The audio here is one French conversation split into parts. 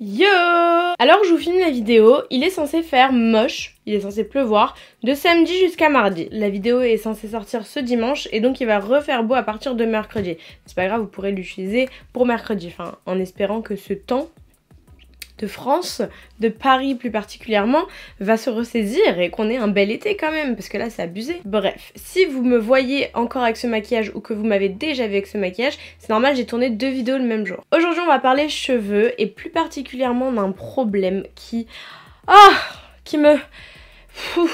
Yo Alors je vous filme la vidéo, il est censé faire moche, il est censé pleuvoir, de samedi jusqu'à mardi. La vidéo est censée sortir ce dimanche et donc il va refaire beau à partir de mercredi. C'est pas grave, vous pourrez l'utiliser pour mercredi, enfin en espérant que ce temps de France, de Paris plus particulièrement, va se ressaisir et qu'on ait un bel été quand même, parce que là c'est abusé. Bref, si vous me voyez encore avec ce maquillage ou que vous m'avez déjà vu avec ce maquillage, c'est normal, j'ai tourné deux vidéos le même jour. Aujourd'hui on va parler cheveux et plus particulièrement d'un problème qui... Ah Qui me... Euh,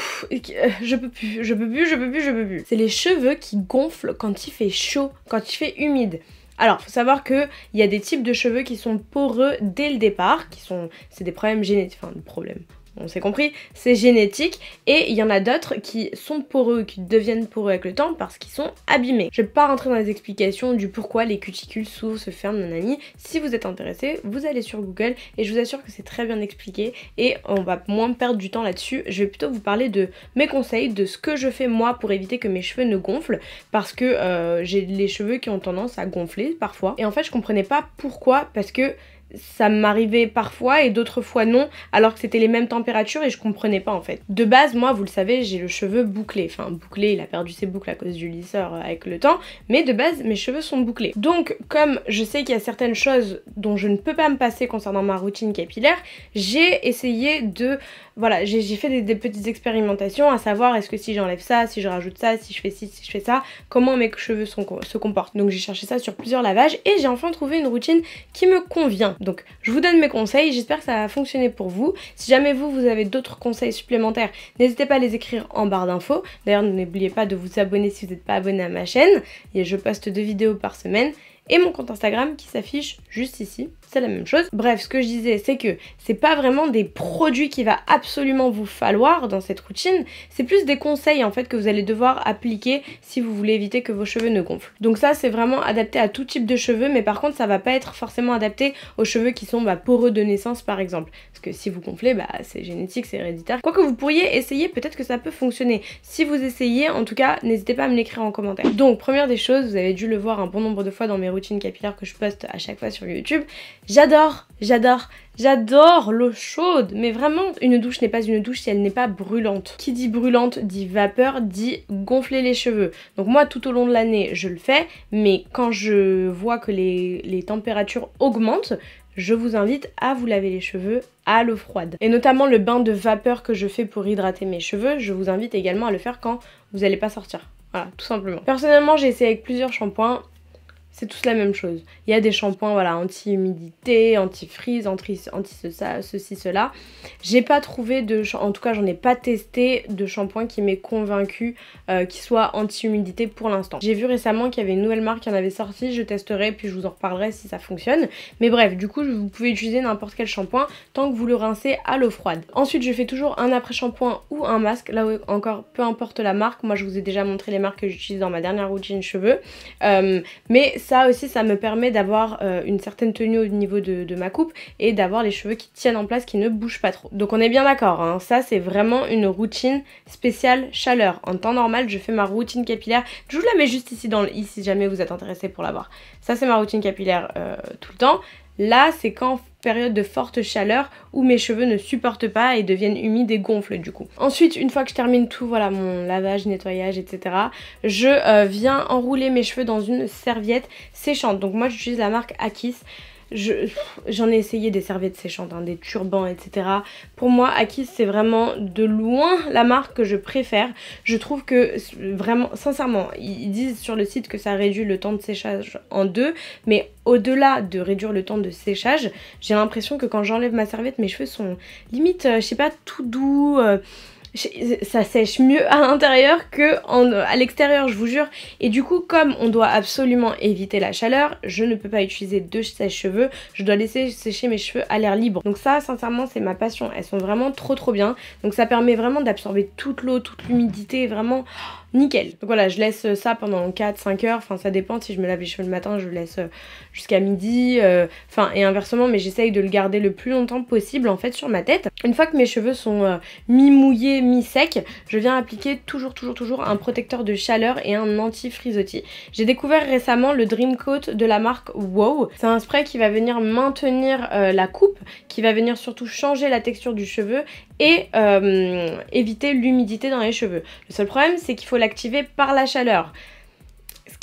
je peux plus, je peux plus, je peux plus, je peux plus. C'est les cheveux qui gonflent quand il fait chaud, quand il fait humide. Alors, faut savoir que il y a des types de cheveux qui sont poreux dès le départ, qui sont c'est des problèmes génétiques, enfin des problèmes on s'est compris, c'est génétique et il y en a d'autres qui sont poreux, qui deviennent poreux avec le temps parce qu'ils sont abîmés. Je vais pas rentrer dans les explications du pourquoi les cuticules s'ouvrent, se ferment, nanani. Si vous êtes intéressé, vous allez sur Google et je vous assure que c'est très bien expliqué et on va moins perdre du temps là-dessus. Je vais plutôt vous parler de mes conseils, de ce que je fais moi pour éviter que mes cheveux ne gonflent parce que euh, j'ai les cheveux qui ont tendance à gonfler parfois. Et en fait, je comprenais pas pourquoi parce que ça m'arrivait parfois et d'autres fois non, alors que c'était les mêmes températures et je comprenais pas en fait. De base, moi, vous le savez, j'ai le cheveu bouclé. Enfin, bouclé, il a perdu ses boucles à cause du lisseur euh, avec le temps, mais de base, mes cheveux sont bouclés. Donc, comme je sais qu'il y a certaines choses dont je ne peux pas me passer concernant ma routine capillaire, j'ai essayé de. Voilà, j'ai fait des, petites expérimentations à savoir est-ce que si j'enlève ça, si je rajoute ça, si je fais ci, si je fais ça, comment mes cheveux se comportent. Donc, j'ai cherché ça sur plusieurs lavages et j'ai enfin trouvé une routine qui me convient. Donc je vous donne mes conseils, j'espère que ça a fonctionné pour vous. Si jamais vous, vous avez d'autres conseils supplémentaires, n'hésitez pas à les écrire en barre d'infos. D'ailleurs, n'oubliez pas de vous abonner si vous n'êtes pas abonné à ma chaîne. Et je poste deux vidéos par semaine et mon compte Instagram qui s'affiche juste ici, c'est la même chose. Bref, ce que je disais, c'est que c'est pas vraiment des produits qui va absolument vous falloir dans cette routine, c'est plus des conseils en fait que vous allez devoir appliquer si vous voulez éviter que vos cheveux ne gonflent. Donc ça, c'est vraiment adapté à tout type de cheveux, mais par contre, ça va pas être forcément adapté aux cheveux qui sont bah, poreux de naissance par exemple, parce que si vous gonflez, bah, c'est génétique, c'est héréditaire. quoi que vous pourriez essayer, peut-être que ça peut fonctionner. Si vous essayez, en tout cas, n'hésitez pas à me l'écrire en commentaire. Donc première des choses, vous avez dû le voir un bon nombre de fois dans mes routine capillaire que je poste à chaque fois sur YouTube. J'adore, j'adore, j'adore l'eau chaude. Mais vraiment, une douche n'est pas une douche si elle n'est pas brûlante. Qui dit brûlante dit vapeur, dit gonfler les cheveux. Donc moi, tout au long de l'année, je le fais. Mais quand je vois que les, températures augmentent, je vous invite à vous laver les cheveux à l'eau froide. Et notamment le bain de vapeur que je fais pour hydrater mes cheveux, je vous invite également à le faire quand vous n'allez pas sortir. Voilà, tout simplement. Personnellement, j'ai essayé avec plusieurs shampoings c'est tous la même chose. Il y a des shampoings voilà, anti-humidité, anti-frise, anti-ceci, cela. J'ai pas trouvé de. En tout cas, j'en ai pas testé de shampoing qui m'ait convaincu euh, qu'il soit anti-humidité pour l'instant. J'ai vu récemment qu'il y avait une nouvelle marque qui en avait sorti. Je testerai puis je vous en reparlerai si ça fonctionne. Mais bref, du coup, vous pouvez utiliser n'importe quel shampoing tant que vous le rincez à l'eau froide. Ensuite, je fais toujours un après-shampoing ou un masque. Là encore, peu importe la marque. Moi, je vous ai déjà montré les marques que j'utilise dans ma dernière routine cheveux. Euh, mais mais ça aussi, ça me permet d'avoir euh, une certaine tenue au niveau de, ma coupe et d'avoir les cheveux qui tiennent en place, qui ne bougent pas trop. Donc on est bien d'accord, hein. ça c'est vraiment une routine spéciale chaleur. En temps normal, je fais ma routine capillaire. Je vous la mets juste ici dans le i si jamais vous êtes intéressé pour la voir. Ça c'est ma routine capillaire euh, tout le temps. Là, c'est quand période de forte chaleur où mes cheveux ne supportent pas et deviennent humides et gonflent du coup. Ensuite, une fois que je termine tout, voilà mon lavage, nettoyage, etc. Je euh, viens enrouler mes cheveux dans une serviette séchante. Donc moi, j'utilise la marque Akis j'en ai essayé des serviettes séchantes, hein, des turbans, etc. Pour moi, Akis, c'est vraiment de loin la marque que je préfère. Je trouve que, vraiment, sincèrement, ils disent sur le site que ça réduit le temps de séchage en deux, mais au-delà de réduire le temps de séchage, j'ai l'impression que quand j'enlève ma serviette, mes cheveux sont limite, euh, je sais pas, tout doux. Euh, ça sèche mieux à l'intérieur que à l'extérieur, je vous jure. Et du coup, comme on doit absolument éviter la chaleur, je ne peux pas utiliser de sèche-cheveux. Je dois laisser sécher mes cheveux à l'air libre. Donc ça, sincèrement, c'est ma passion. Elles sont vraiment trop trop bien. Donc ça permet vraiment d'absorber toute l'eau, toute l'humidité, vraiment nickel. Donc voilà, je laisse ça pendant 4-5 heures. Enfin, ça dépend. Si je me lave les cheveux le matin, je le laisse euh, jusqu'à midi. Euh, enfin, et inversement, mais j'essaye de le garder le plus longtemps possible en fait sur ma tête. Une fois que mes cheveux sont euh, mi-mouillés, mi-secs, je viens appliquer toujours, toujours, toujours un protecteur de chaleur et un anti-frisottis. J'ai découvert récemment le Dream Coat de la marque Wow. C'est un spray qui va venir maintenir la coupe, qui va venir surtout changer la texture du cheveu et euh, éviter l'humidité dans les cheveux. Le seul problème, c'est qu'il faut l'activer par la chaleur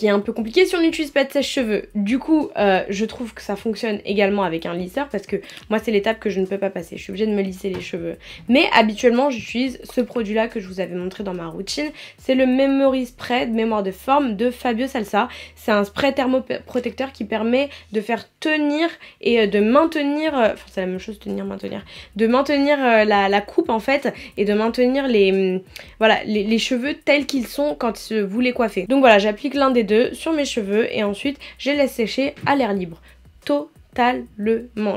qui est un peu compliqué si on n'utilise pas de sèche-cheveux. Du coup, euh, je trouve que ça fonctionne également avec un lisseur parce que moi, c'est l'étape que je ne peux pas passer. Je suis obligée de me lisser les cheveux. Mais habituellement, j'utilise ce produit-là que je vous avais montré dans ma routine. C'est le Memory Spray de mémoire de forme de Fabio Salsa. C'est un spray thermoprotecteur qui permet de faire tenir et euh, de maintenir... Euh, enfin, c'est la même chose, tenir, maintenir. De maintenir la, coupe, en fait, et de maintenir les, hum, voilà, les, les cheveux tels qu'ils sont quand vous les coiffez. Donc voilà, j'applique l'un des deux sur mes cheveux et ensuite je les laisse sécher à l'air libre. totalement.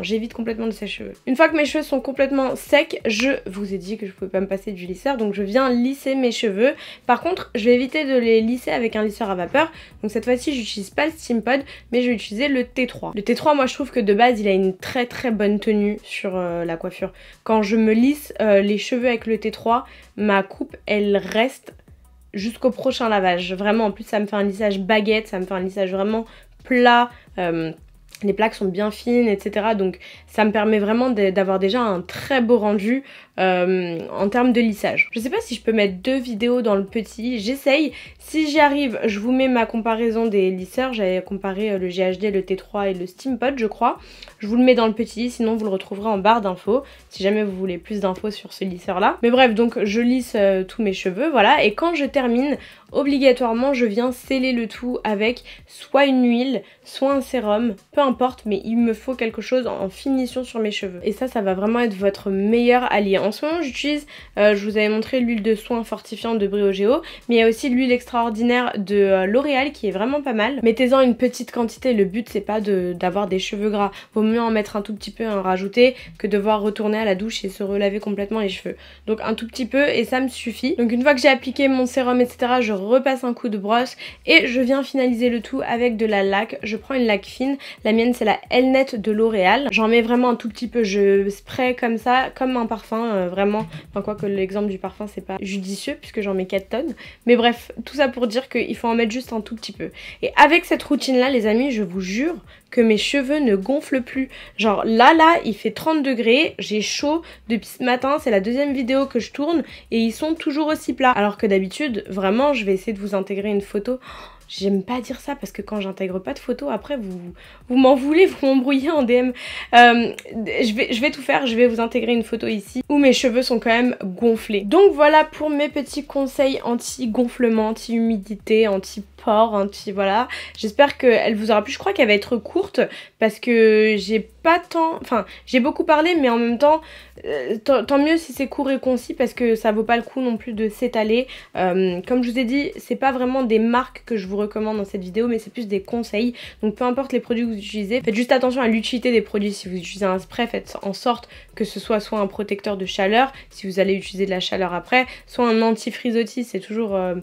J'évite complètement de sécher cheveux Une fois que mes cheveux sont complètement secs, je vous ai dit que je pouvais pas me passer du lisseur, donc je viens lisser mes cheveux. Par contre, je vais éviter de les lisser avec un lisseur à vapeur. Donc cette fois-ci, j'utilise pas le pod mais je vais utiliser le T3. Le T3, moi, je trouve que de base, il a une très très bonne tenue sur euh, la coiffure. Quand je me lisse euh, les cheveux avec le T3, ma coupe, elle reste jusqu'au prochain lavage. Vraiment, en plus, ça me fait un lissage baguette, ça me fait un lissage vraiment plat. Euh, les plaques sont bien fines, etc. Donc ça me permet vraiment d'avoir déjà un très beau rendu euh, en termes de lissage. Je sais pas si je peux mettre deux vidéos dans le petit, j'essaye. Si j'y arrive, je vous mets ma comparaison des lisseurs. J'avais comparé euh, le GHD, le T3 et le Steampod, je crois. Je vous le mets dans le petit, sinon vous le retrouverez en barre d'infos, si jamais vous voulez plus d'infos sur ce lisseur-là. Mais bref, donc je lisse euh, tous mes cheveux, voilà. Et quand je termine, obligatoirement, je viens sceller le tout avec soit une huile, soit un sérum, importe, mais il me faut quelque chose en finition sur mes cheveux. Et ça, ça va vraiment être votre meilleur allié. En ce moment, j'utilise, euh, je vous avais montré l'huile de soin fortifiant de Briogeo, mais il y a aussi l'huile extraordinaire de euh, L'Oréal qui est vraiment pas mal. Mettez-en une petite quantité, le but c'est pas d'avoir des cheveux gras. Vaut mieux en mettre un tout petit peu, en rajouter, que devoir retourner à la douche et se relaver complètement les cheveux. Donc un tout petit peu et ça me suffit. Donc une fois que j'ai appliqué mon sérum, etc., je repasse un coup de brosse et je viens finaliser le tout avec de la laque. Je prends une laque fine, la mienne c'est la Lnet de L'Oréal. J'en mets vraiment un tout petit peu, je spray comme ça, comme un parfum, euh, vraiment. Enfin quoi que l'exemple du parfum c'est pas judicieux puisque j'en mets 4 tonnes. Mais bref, tout ça pour dire qu'il faut en mettre juste un tout petit peu. Et avec cette routine là les amis, je vous jure que mes cheveux ne gonflent plus. Genre là là, il fait 30 degrés, j'ai chaud depuis ce matin, c'est la deuxième vidéo que je tourne et ils sont toujours aussi plats. Alors que d'habitude, vraiment, je vais essayer de vous intégrer une photo. J'aime pas dire ça parce que quand j'intègre pas de photo après vous, vous m'en voulez, vous m'embrouillez en DM. Euh, je, vais, je vais tout faire, je vais vous intégrer une photo ici où mes cheveux sont quand même gonflés. Donc voilà pour mes petits conseils anti-gonflement, anti-humidité, anti-port, anti... Voilà. J'espère qu'elle vous aura plu. Je crois qu'elle va être courte parce que j'ai pas tant. Enfin, j'ai beaucoup parlé, mais en même temps, euh, tant mieux si c'est court et concis parce que ça vaut pas le coup non plus de s'étaler. Euh, comme je vous ai dit, c'est pas vraiment des marques que je vous recommande dans cette vidéo, mais c'est plus des conseils. Donc peu importe les produits que vous utilisez, faites juste attention à l'utilité des produits. Si vous utilisez un spray, faites en sorte que ce soit soit un protecteur de chaleur, si vous allez utiliser de la chaleur après, soit un anti-frisottis, c'est toujours. Euh,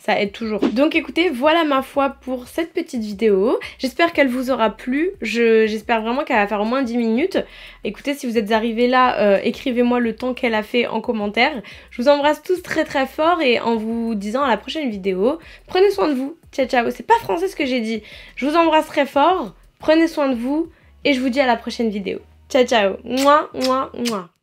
ça aide toujours. Donc écoutez, voilà ma foi pour cette petite vidéo. J'espère qu'elle vous aura plu. J'espère vraiment qu'elle va faire au moins 10 minutes. Écoutez, si vous êtes arrivés là, euh, écrivez-moi le temps qu'elle a fait en commentaire. Je vous embrasse tous très très fort et en vous disant à la prochaine vidéo, prenez soin de vous. Ciao ciao, c'est pas français ce que j'ai dit. Je vous embrasse très fort, prenez soin de vous et je vous dis à la prochaine vidéo. Ciao ciao, moi, moi, moi.